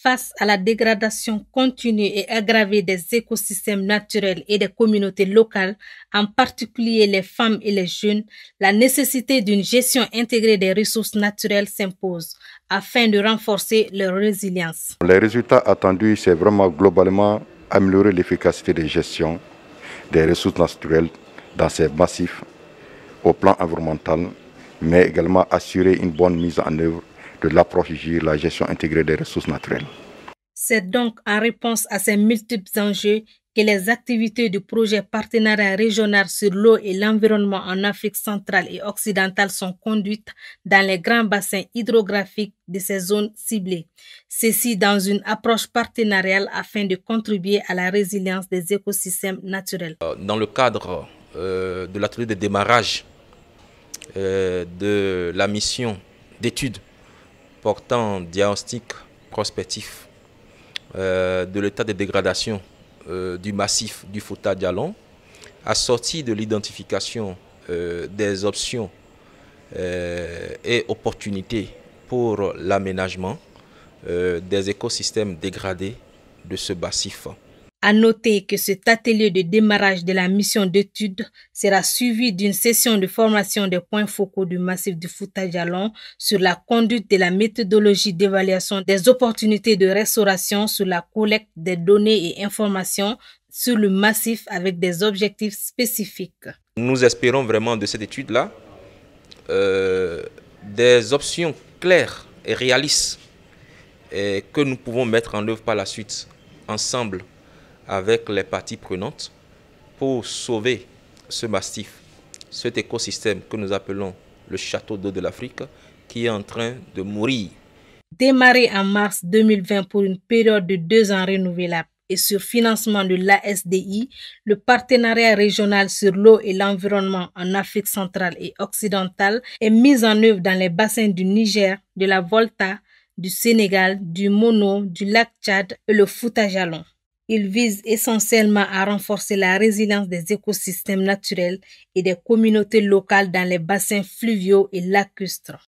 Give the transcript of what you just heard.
Face à la dégradation continue et aggravée des écosystèmes naturels et des communautés locales, en particulier les femmes et les jeunes, la nécessité d'une gestion intégrée des ressources naturelles s'impose afin de renforcer leur résilience. Les résultats attendus, c'est vraiment globalement améliorer l'efficacité de gestion des ressources naturelles dans ces massifs au plan environnemental, mais également assurer une bonne mise en œuvre de l'approche la gestion intégrée des ressources naturelles. C'est donc en réponse à ces multiples enjeux que les activités du projet partenariat régional sur l'eau et l'environnement en Afrique centrale et occidentale sont conduites dans les grands bassins hydrographiques de ces zones ciblées. Ceci dans une approche partenariale afin de contribuer à la résilience des écosystèmes naturels. Euh, dans le cadre euh, de l'atelier de démarrage euh, de la mission d'étude portant diagnostic prospectif euh, de l'état de dégradation euh, du massif du Fouta Dialon, assorti de l'identification euh, des options et opportunités pour l'aménagement des écosystèmes dégradés de ce massif. À noter que cet atelier de démarrage de la mission d'étude sera suivi d'une session de formation des points focaux du massif du fouta sur la conduite de la méthodologie d'évaluation des opportunités de restauration sur la collecte des données et informations sur le massif avec des objectifs spécifiques. Nous espérons vraiment de cette étude-là euh, des options claires et réalistes et que nous pouvons mettre en œuvre par la suite ensemble avec les parties prenantes pour sauver ce mastif, cet écosystème que nous appelons le château d'eau de l'Afrique, qui est en train de mourir. Démarré en mars 2020 pour une période de deux ans renouvelable et sur financement de l'ASDI, le partenariat régional sur l'eau et l'environnement en Afrique centrale et occidentale est mis en œuvre dans les bassins du Niger, de la Volta, du Sénégal, du Mono, du lac Tchad et le fouta il vise essentiellement à renforcer la résilience des écosystèmes naturels et des communautés locales dans les bassins fluviaux et lacustres.